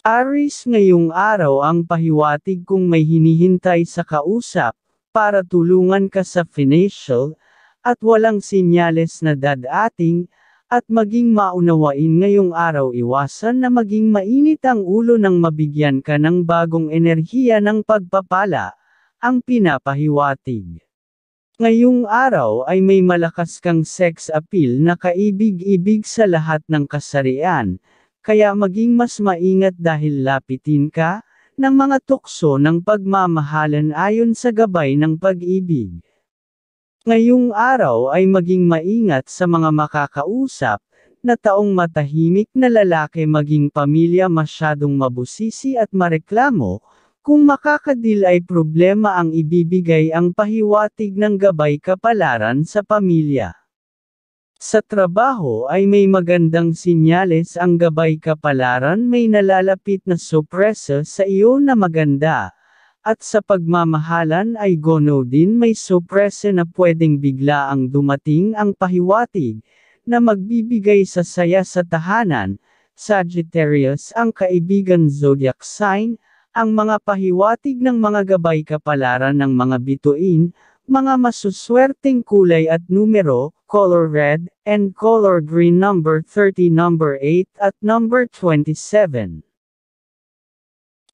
Aris ngayong araw ang pahiwatig kung may hinihintay sa kausap, para tulungan ka sa financial, at walang sinyales na dadating, at maging maunawain ngayong araw iwasan na maging mainit ang ulo nang mabigyan ka ng bagong enerhiya ng pagpapala, ang pinapahiwatig. Ngayong araw ay may malakas kang sex appeal na kaibig-ibig sa lahat ng kasarian, kaya maging mas maingat dahil lapitin ka ng mga tukso ng pagmamahalan ayon sa gabay ng pag-ibig. Ngayong araw ay maging maingat sa mga makakausap na taong matahimik na lalaki maging pamilya masyadong mabusisi at mareklamo, kung makakadil ay problema ang ibibigay ang pahiwatig ng gabay kapalaran sa pamilya. Sa trabaho ay may magandang sinyales ang gabay kapalaran may nalalapit na supresa sa iyo na maganda. At sa pagmamahalan ay gono din may supresa na pwedeng bigla ang dumating ang pahiwatig, na magbibigay sa saya sa tahanan. Sagittarius ang kaibigan zodiac sign, ang mga pahiwatig ng mga gabay kapalaran ng mga bituin, mga masuswerteng kulay at numero, color red, and color green number 30 number 8 at number 27.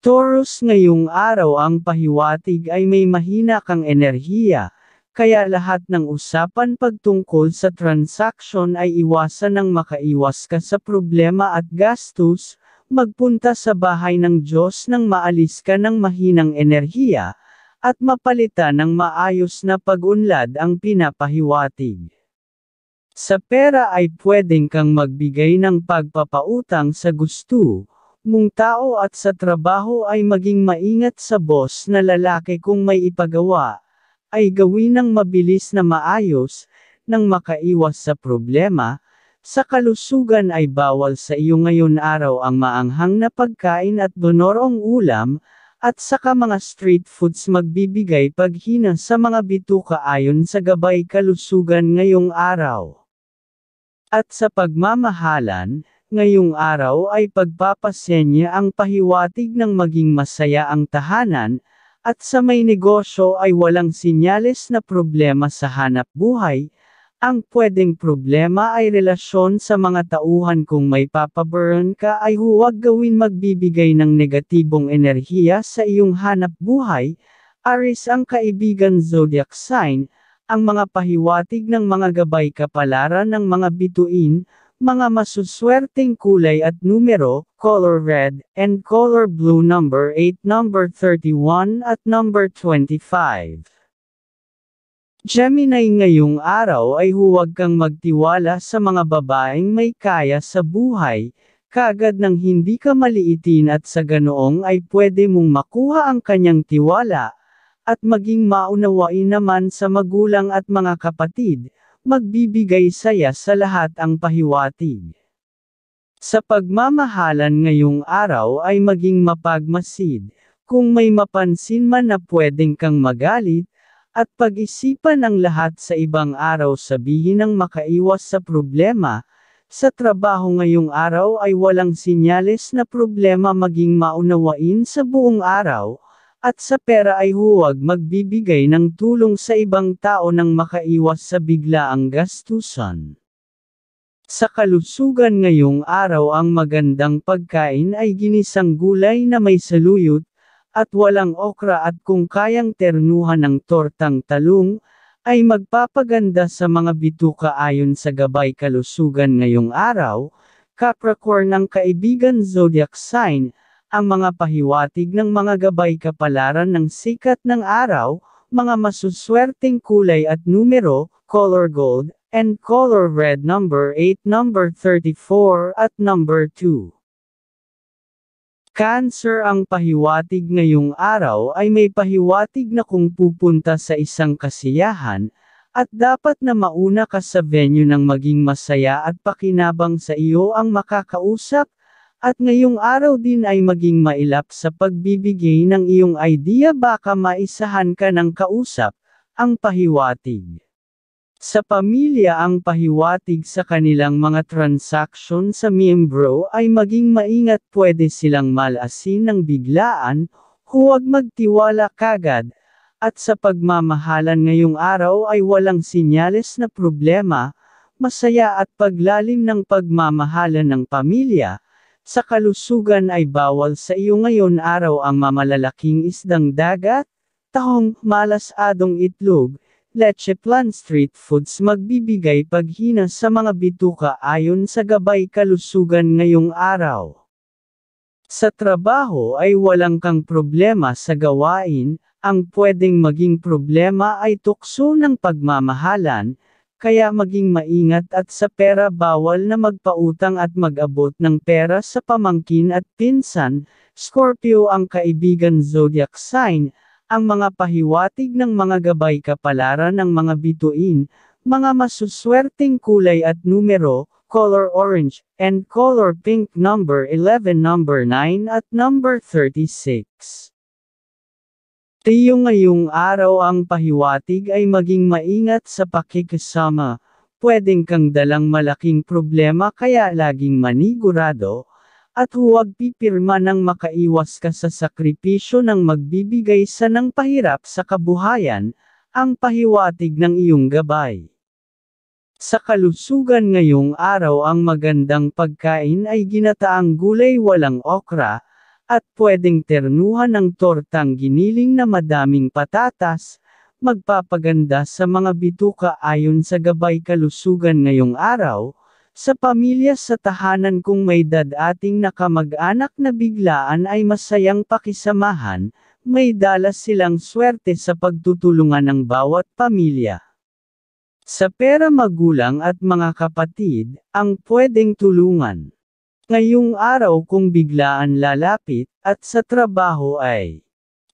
Taurus ngayong araw ang pahiwatig ay may mahina kang enerhiya, kaya lahat ng usapan pagtungkol sa transaksyon ay iwasan ng makaiwas ka sa problema at gastos, magpunta sa bahay ng Diyos nang maalis ka ng mahinang enerhiya, at mapalitan ng maayos na pag-unlad ang pinapahiwatig. Sa pera ay pwedeng kang magbigay ng pagpapautang sa gusto mong tao at sa trabaho ay maging maingat sa boss na lalaki kung may ipagawa, ay gawin ng mabilis na maayos, nang makaiwas sa problema, sa kalusugan ay bawal sa iyo ngayon araw ang maanghang na pagkain at donorong ulam, at saka mga street foods magbibigay paghina sa mga bituka ayon sa gabay kalusugan ngayong araw. At sa pagmamahalan, ngayong araw ay pagpapasenya ang pahiwatig ng maging masaya ang tahanan, at sa may negosyo ay walang sinyales na problema sa hanap buhay, ang pwedeng problema ay relasyon sa mga tauhan kung may papaburn ka ay huwag gawin magbibigay ng negatibong enerhiya sa iyong hanap buhay, Aris ang kaibigan zodiac sign, ang mga pahiwatig ng mga gabay kapalaran ng mga bituin, mga masuswerteng kulay at numero, color red, and color blue number 8 number 31 at number 25. Gemini ngayong araw ay huwag kang magtiwala sa mga babaeng may kaya sa buhay, kagad nang hindi ka maliitin at sa ganoong ay pwede mong makuha ang kanyang tiwala, at maging maunawain naman sa magulang at mga kapatid, magbibigay saya sa lahat ang pahiwatig. Sa pagmamahalan ngayong araw ay maging mapagmasid, kung may mapansin man na pwedeng kang magalit, at pag-isipan ang lahat sa ibang araw sabihin ang makaiwas sa problema, sa trabaho ngayong araw ay walang sinyales na problema maging maunawain sa buong araw, at sa pera ay huwag magbibigay ng tulong sa ibang tao nang makaiwas sa biglaang gastusan. Sa kalusugan ngayong araw ang magandang pagkain ay ginisang gulay na may saluyot, at walang okra at kung kayang ternuhan ng tortang talong, ay magpapaganda sa mga bituka ayon sa gabay kalusugan ngayong araw, Capricorn ng kaibigan zodiac sign, ang mga pahiwatig ng mga gabay kapalaran ng sikat ng araw, mga masuswerteng kulay at numero, color gold, and color red number 8 number 34 at number 2. Cancer ang pahiwatig ngayong araw ay may pahiwatig na kung pupunta sa isang kasiyahan, at dapat na mauna ka sa venue ng maging masaya at pakinabang sa iyo ang makakausap, at ngayong araw din ay maging mailap sa pagbibigay ng iyong idea baka maisahan ka ng kausap, ang pahiwatig. Sa pamilya ang pahiwatig sa kanilang mga transaksyon sa miyembro ay maging maingat pwede silang malasin ng biglaan, huwag magtiwala kagad, at sa pagmamahalan ngayong araw ay walang sinyales na problema, masaya at paglalim ng pagmamahalan ng pamilya. Sa kalusugan ay bawal sa iyo ngayon araw ang mamalalaking isdang dagat, tahong, malas adong itlog, Leche Plan Street Foods magbibigay paghina sa mga bituka ayon sa gabay kalusugan ngayong araw. Sa trabaho ay walang kang problema sa gawain, ang pwedeng maging problema ay tukso ng pagmamahalan, kaya maging maingat at sa pera bawal na magpautang at mag-abot ng pera sa pamangkin at pinsan, Scorpio ang kaibigan zodiac sign, ang mga pahiwatig ng mga gabay kapalaran ng mga bituin, mga masuswerteng kulay at numero, color orange, and color pink number 11 number 9 at number 36. Tiyo ngayong araw ang pahiwatig ay maging maingat sa pakikisama, pwedeng kang dalang malaking problema kaya laging manigurado, at huwag pipirma nang makaiwas ka sa sakripisyo ng magbibigay sa ng pahirap sa kabuhayan, ang pahiwatig ng iyong gabay. Sa kalusugan ngayong araw ang magandang pagkain ay ginataang gulay walang okra, at pwedeng ternuhan ng tortang giniling na madaming patatas, magpapaganda sa mga bituka ayon sa gabay kalusugan ngayong araw, sa pamilya sa tahanan kung may dad ating nakamag-anak na biglaan ay masayang pakisamahan, may dalas silang swerte sa pagtutulungan ng bawat pamilya. Sa pera magulang at mga kapatid, ang pwedeng tulungan. Ngayong araw kung biglaan lalapit, at sa trabaho ay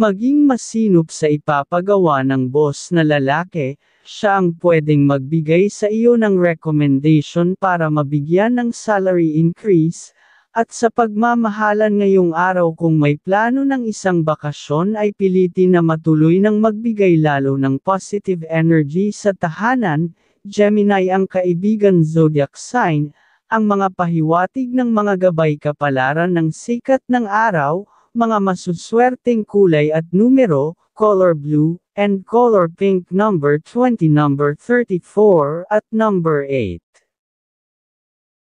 Maging masinop sa ipapagawa ng boss na lalaki, siya ang pwedeng magbigay sa iyo ng recommendation para mabigyan ng salary increase, at sa pagmamahalan ngayong araw kung may plano ng isang bakasyon ay pilitin na matuloy ng magbigay lalo ng positive energy sa tahanan, Gemini ang kaibigan zodiac sign, ang mga pahiwatig ng mga gabay kapalaran ng sikat ng araw, mga masuswerteng kulay at numero, color blue, and color pink number 20 number 34 at number 8.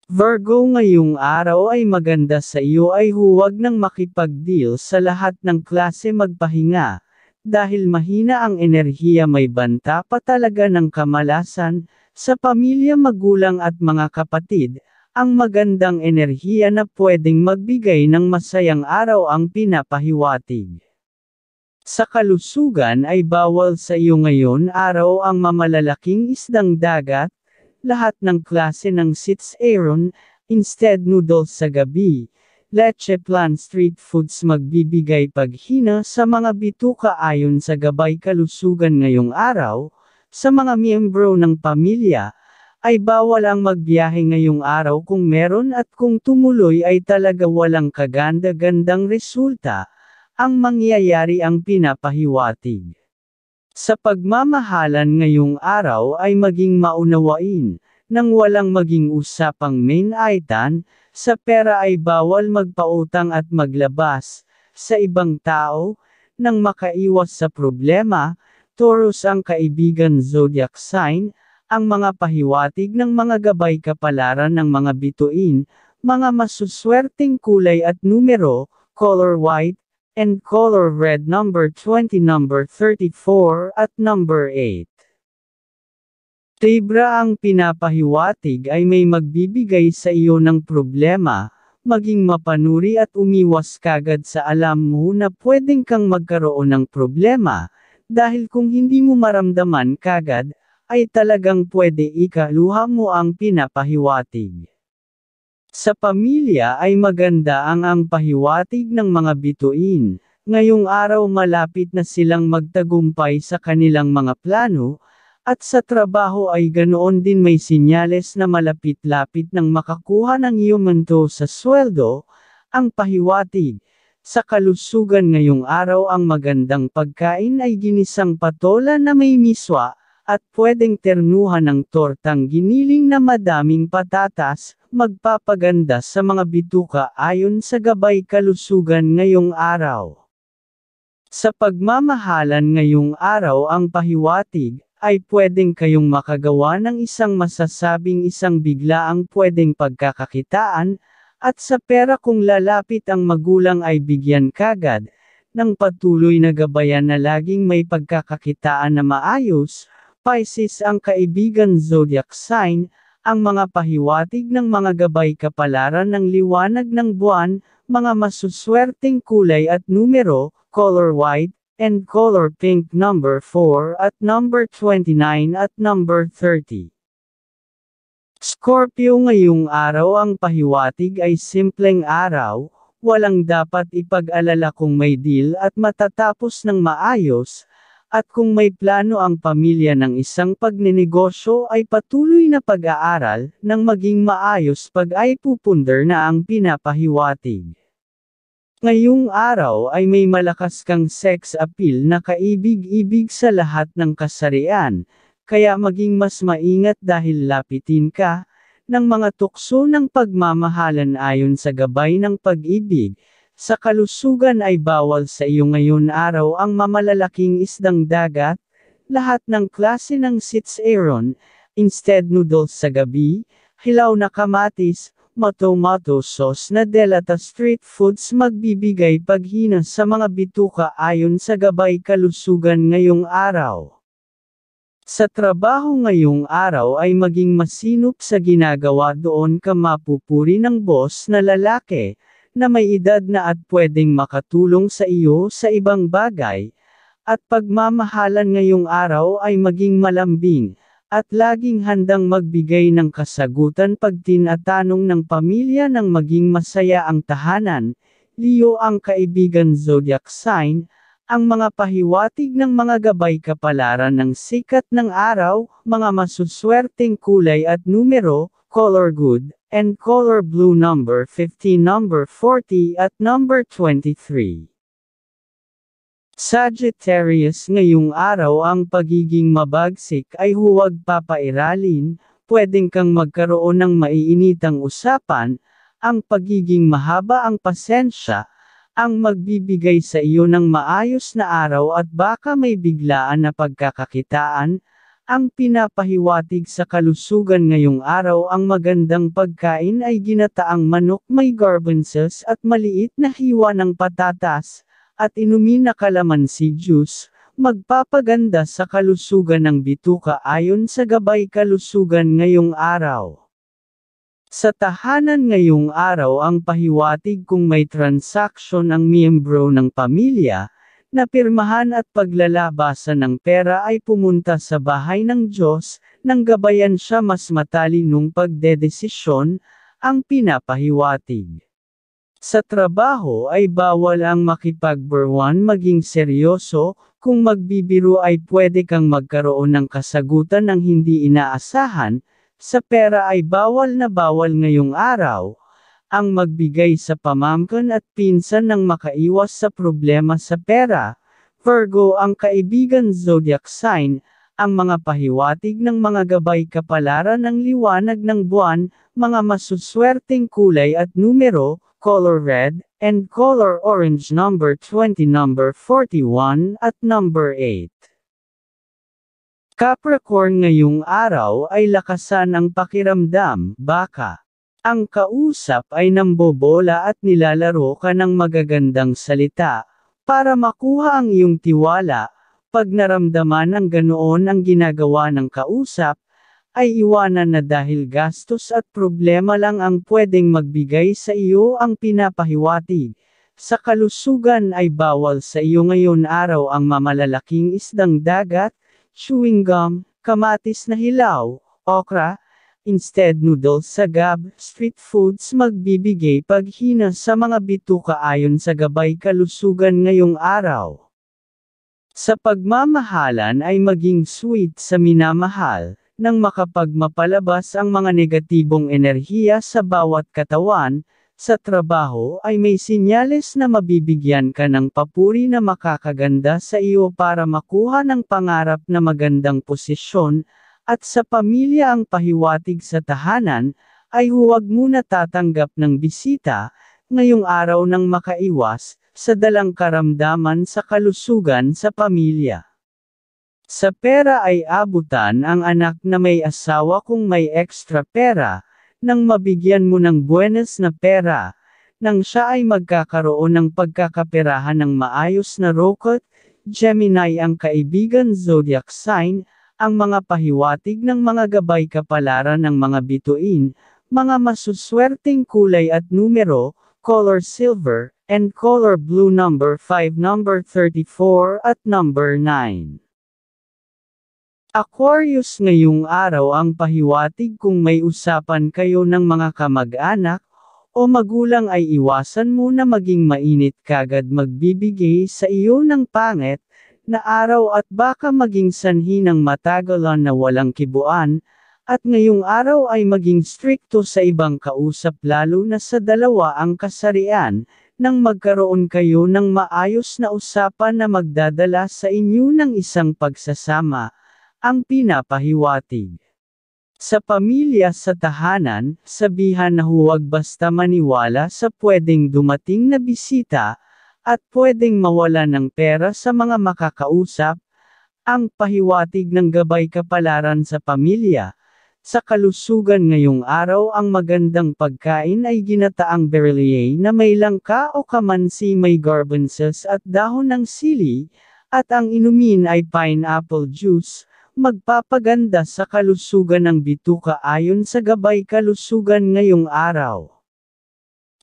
Virgo ngayong araw ay maganda sa iyo ay huwag nang makipag-deal sa lahat ng klase magpahinga, dahil mahina ang enerhiya may banta pa talaga ng kamalasan, sa pamilya magulang at mga kapatid, ang magandang enerhiya na pwedeng magbigay ng masayang araw ang pinapahiwatig. Sa kalusugan ay bawal sa iyo ngayon araw ang mamalalaking isdang dagat, lahat ng klase ng sits aeron, instead noodles sa gabi, leche plan street foods magbibigay paghina sa mga bituka ayon sa gabay kalusugan ngayong araw, sa mga miyembro ng pamilya, ay bawal ang magbiyahe ngayong araw kung meron at kung tumuloy ay talaga walang kaganda-gandang resulta, ang mangyayari ang pinapahiwatig. Sa pagmamahalan ngayong araw ay maging maunawain, nang walang maging usapang main item, sa pera ay bawal magpautang at maglabas, sa ibang tao, nang makaiwas sa problema, Taurus ang kaibigan zodiac sign, ang mga pahiwatig ng mga gabay kapalaran ng mga bituin, mga masuswerteng kulay at numero, color white, and color red number 20 number 34 at number 8. Tibra ang pinapahiwatig ay may magbibigay sa iyo ng problema, maging mapanuri at umiwas kagad sa alam mo na pwedeng kang magkaroon ng problema, dahil kung hindi mo maramdaman kagad, ay talagang pwede ikaluha mo ang pinapahiwatig. Sa pamilya ay maganda ang ang pahiwatig ng mga bituin, ngayong araw malapit na silang magtagumpay sa kanilang mga plano, at sa trabaho ay ganoon din may sinyales na malapit-lapit ng makakuha ng yumento sa sweldo, ang pahiwatig. Sa kalusugan ngayong araw ang magandang pagkain ay ginisang patola na may miswa, at pwedeng ternuhan ng tortang giniling na madaming patatas, magpapaganda sa mga bituka ayon sa gabay kalusugan ngayong araw. Sa pagmamahalan ngayong araw ang pahiwatig, ay pwedeng kayong makagawa ng isang masasabing isang biglaang pwedeng pagkakakitaan, at sa pera kung lalapit ang magulang ay bigyan kagad, ng patuloy na gabayan na laging may pagkakakitaan na maayos, Pisces ang kaibigan zodiac sign, ang mga pahiwatig ng mga gabay kapalaran ng liwanag ng buwan, mga masuswerteng kulay at numero, color white, and color pink number 4 at number 29 at number 30. Scorpio ngayong araw ang pahiwatig ay simpleng araw, walang dapat ipag-alala kung may deal at matatapos ng maayos, at kung may plano ang pamilya ng isang pagnenegosyo ay patuloy na pag-aaral, nang maging maayos pag ay pupunder na ang pinapahiwatig. Ngayong araw ay may malakas kang sex appeal na kaibig-ibig sa lahat ng kasarian, kaya maging mas maingat dahil lapitin ka, ng mga tukso ng pagmamahalan ayon sa gabay ng pag-ibig, sa kalusugan ay bawal sa iyo ngayon araw ang mamalalaking isdang dagat, lahat ng klase ng sits sitsaron, instead noodles sa gabi, hilaw na kamatis, matomato sauce na delata street foods magbibigay paghina sa mga bituka ayon sa gabay kalusugan ngayong araw. Sa trabaho ngayong araw ay maging masinop sa ginagawa doon ka mapupuri ng boss na lalaki, na may edad na at pwedeng makatulong sa iyo sa ibang bagay, at pagmamahalan ngayong araw ay maging malambing, at laging handang magbigay ng kasagutan pag tinatanong ng pamilya ng maging masaya ang tahanan, Leo ang kaibigan zodiac sign, ang mga pahiwatig ng mga gabay kapalaran ng sikat ng araw, mga masuswerteng kulay at numero, color good, and color blue number 50 number 40 at number 23. Sagittarius ngayong araw ang pagiging mabagsik ay huwag papairalin, pwedeng kang magkaroon ng maiinitang usapan, ang pagiging mahaba ang pasensya, ang magbibigay sa iyo ng maayos na araw at baka may biglaan na pagkakakitaan, ang pinapahiwatig sa kalusugan ngayong araw ang magandang pagkain ay ginataang manok may garbanzos at maliit na hiwa ng patatas, at inumin na kalamansi juice, magpapaganda sa kalusugan ng bituka ayon sa gabay kalusugan ngayong araw. Sa tahanan ngayong araw ang pahiwatig kung may transaksyon ang miyembro ng pamilya, napirmahan at paglalabasan ng pera ay pumunta sa bahay ng Diyos, nang gabayan siya mas matalinong pagdedesisyon, ang pinapahiwatig. Sa trabaho ay bawal ang makipagberwan maging seryoso, kung magbibiro ay pwede kang magkaroon ng kasagutan ng hindi inaasahan, sa pera ay bawal na bawal ngayong araw, ang magbigay sa pamangkin at pinsan ng makaiwas sa problema sa pera. Virgo ang kaibigan zodiac sign, ang mga pahiwatig ng mga gabay kapalaran ng liwanag ng buwan, mga masuswerteng kulay at numero, color red, and color orange number 20 number 41 at number 8. Capricorn ngayong araw ay lakasan ang pakiramdam, baka. Ang kausap ay nambobola at nilalaro ka ng magagandang salita, para makuha ang iyong tiwala, pag naramdaman ng ganoon ang ginagawa ng kausap, ay iwanan na dahil gastos at problema lang ang pwedeng magbigay sa iyo ang pinapahiwatig. Sa kalusugan ay bawal sa iyo ngayon araw ang mamalalaking isdang dagat, chewing gum, kamatis na hilaw, okra, Instead noodles sa gab, street foods magbibigay paghina sa mga bituka ayon sa gabay kalusugan ngayong araw. Sa pagmamahalan ay maging sweet sa minamahal, nang makapagmapalabas ang mga negatibong enerhiya sa bawat katawan, sa trabaho ay may sinyales na mabibigyan ka ng papuri na makakaganda sa iyo para makuha ng pangarap na magandang posisyon, at sa pamilya ang pahiwatig sa tahanan, ay huwag muna tatanggap ng bisita, ngayong araw nang makaiwas, sa dalang karamdaman sa kalusugan sa pamilya. Sa pera ay abutan ang anak na may asawa kung may extra pera, nang mabigyan mo ng buenas na pera, nang siya ay magkakaroon ng pagkakaperahan ng maayos na rocket, Gemini ang kaibigan zodiac sign, ang mga pahiwatig ng mga gabay kapalaran ng mga bituin, mga masuswerteng kulay at numero, color silver, and color blue number 5 number 34 at number 9. Aquarius ngayong araw ang pahiwatig kung may usapan kayo ng mga kamag-anak, o magulang ay iwasan mo na maging mainit kagad magbibigay sa iyo ng pangit, na araw at baka maging sanhi ng matagalan na walang kibuan, at ngayong araw ay maging strikto sa ibang kausap lalo na sa dalawa ang kasarian, nang magkaroon kayo ng maayos na usapan na magdadala sa inyo ng isang pagsasama, ang pinapahiwatig. Sa pamilya sa tahanan, sabihan na huwag basta maniwala sa pwedeng dumating na bisita, at pwedeng mawala ng pera sa mga makakausap, ang pahiwatig ng gabay kapalaran sa pamilya. Sa kalusugan ngayong araw ang magandang pagkain ay ginataang berlier na may langka o kamansi may garbances at dahon ng sili, at ang inumin ay pineapple juice, magpapaganda sa kalusugan ng bituka ayon sa gabay kalusugan ngayong araw.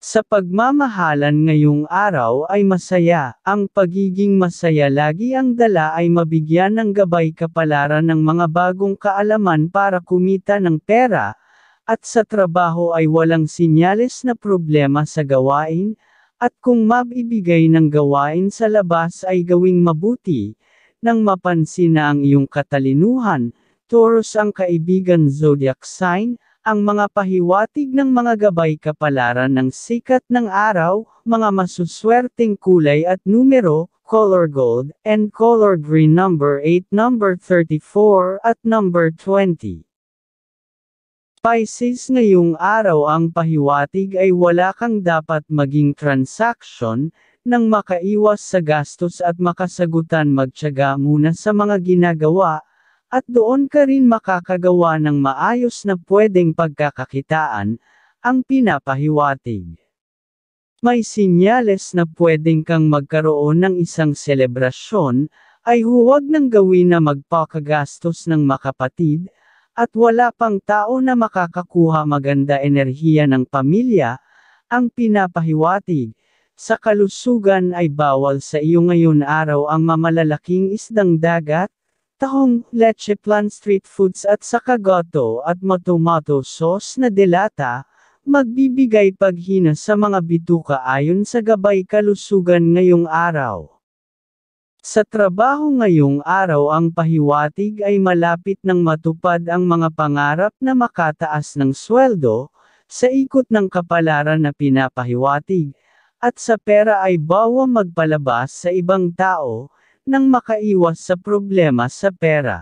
Sa pagmamahalan ngayong araw ay masaya, ang pagiging masaya lagi ang dala ay mabigyan ng gabay kapalaran ng mga bagong kaalaman para kumita ng pera, at sa trabaho ay walang sinyales na problema sa gawain, at kung mabibigay ng gawain sa labas ay gawing mabuti, nang mapansin na ang iyong katalinuhan, Taurus ang kaibigan zodiac sign, ang mga pahiwatig ng mga gabay kapalaran ng sikat ng araw, mga masuswerteng kulay at numero, color gold, and color green number 8, number 34, at number 20. Pisces ngayong araw ang pahiwatig ay wala kang dapat maging transaksyon, nang makaiwas sa gastos at makasagutan magtyaga muna sa mga ginagawa, at doon ka rin makakagawa ng maayos na pwedeng pagkakakitaan, ang pinapahiwatig. May sinyales na pwedeng kang magkaroon ng isang selebrasyon, ay huwag nang gawin na magpakagastos ng makapatid, at wala pang tao na makakakuha maganda enerhiya ng pamilya, ang pinapahiwatig. Sa kalusugan ay bawal sa iyo ngayon araw ang mamalalaking isdang dagat, tahong, leche plan street foods at saka goto at matomato sauce na delata, magbibigay paghina sa mga bituka ayon sa gabay kalusugan ngayong araw. Sa trabaho ngayong araw ang pahiwatig ay malapit ng matupad ang mga pangarap na makataas ng sweldo, sa ikot ng kapalaran na pinapahiwatig, at sa pera ay bawa magpalabas sa ibang tao, nang makaiwas sa problema sa pera.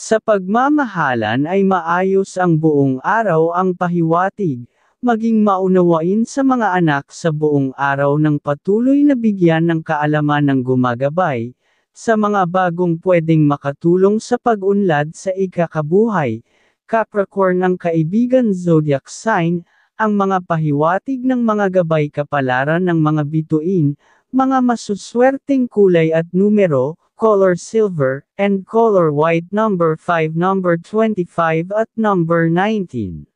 Sa pagmamahalan ay maayos ang buong araw ang pahiwatig, maging maunawain sa mga anak sa buong araw ng patuloy na bigyan ng kaalaman ng gumagabay, sa mga bagong pwedeng makatulong sa pag-unlad sa ikakabuhay, Capricorn ng kaibigan zodiac sign, ang mga pahiwatig ng mga gabay kapalaran ng mga bituin, mga masuswerteng kulay at numero, color silver, and color white number 5 number 25 at number 19.